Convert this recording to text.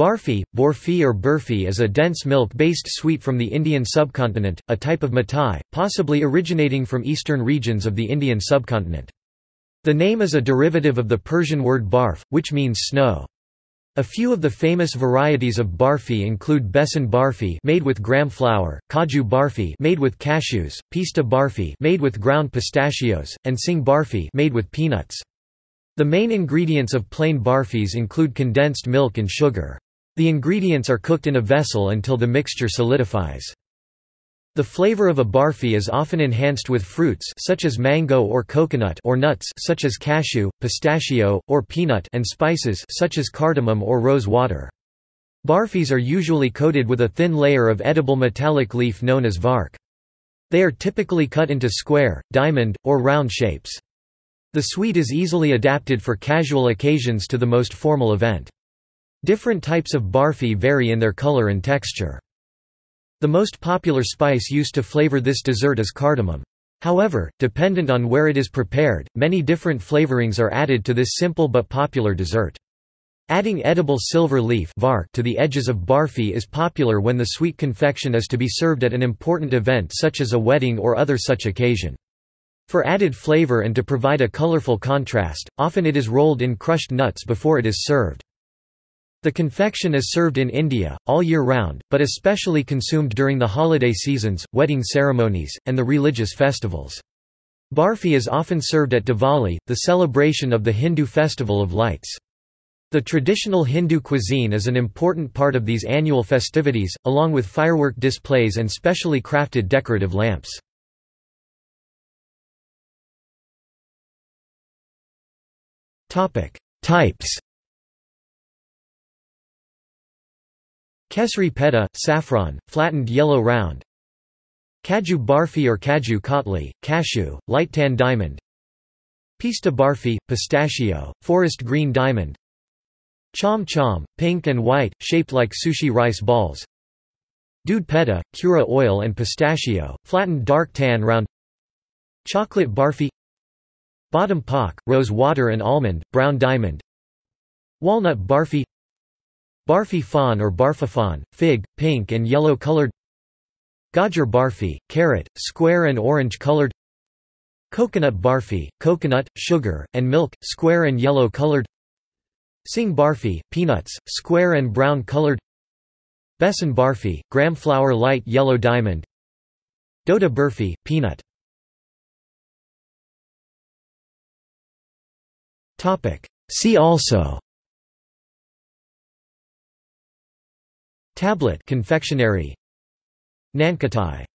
Barfi, borfi or burfi is a dense milk-based sweet from the Indian subcontinent, a type of mitai, possibly originating from eastern regions of the Indian subcontinent. The name is a derivative of the Persian word barf, which means snow. A few of the famous varieties of barfi include besan barfi made with gram flour, kaju barfi made with cashews, pista barfi made with ground pistachios, and singh barfi made with peanuts. The main ingredients of plain barfis include condensed milk and sugar. The ingredients are cooked in a vessel until the mixture solidifies. The flavor of a barfi is often enhanced with fruits such as mango or coconut or nuts such as cashew, pistachio, or peanut and spices such as cardamom or rose water. Barfis are usually coated with a thin layer of edible metallic leaf known as vark. They are typically cut into square, diamond, or round shapes. The sweet is easily adapted for casual occasions to the most formal event. Different types of barfi vary in their color and texture. The most popular spice used to flavor this dessert is cardamom. However, dependent on where it is prepared, many different flavorings are added to this simple but popular dessert. Adding edible silver leaf to the edges of barfi is popular when the sweet confection is to be served at an important event such as a wedding or other such occasion. For added flavor and to provide a colorful contrast, often it is rolled in crushed nuts before it is served. The confection is served in India, all year round, but especially consumed during the holiday seasons, wedding ceremonies, and the religious festivals. Barfi is often served at Diwali, the celebration of the Hindu festival of lights. The traditional Hindu cuisine is an important part of these annual festivities, along with firework displays and specially crafted decorative lamps. Types Kesri peta, saffron, flattened yellow round Kaju barfi or kaju kotli, cashew, light tan diamond Pista barfi, pistachio, forest green diamond Chom chom, pink and white, shaped like sushi rice balls Dude peta, cura oil and pistachio, flattened dark tan round Chocolate barfi Bottom pock, rose water and almond, brown diamond Walnut barfi Barfi fawn or barfafan, fig, pink and yellow colored Gajar barfi, carrot, square and orange colored Coconut barfi, coconut, sugar, and milk, square and yellow colored Singh barfi, peanuts, square and brown colored Besan barfi, gram flour light yellow diamond Doda burfi, peanut See also Tablet confectionery Nankatai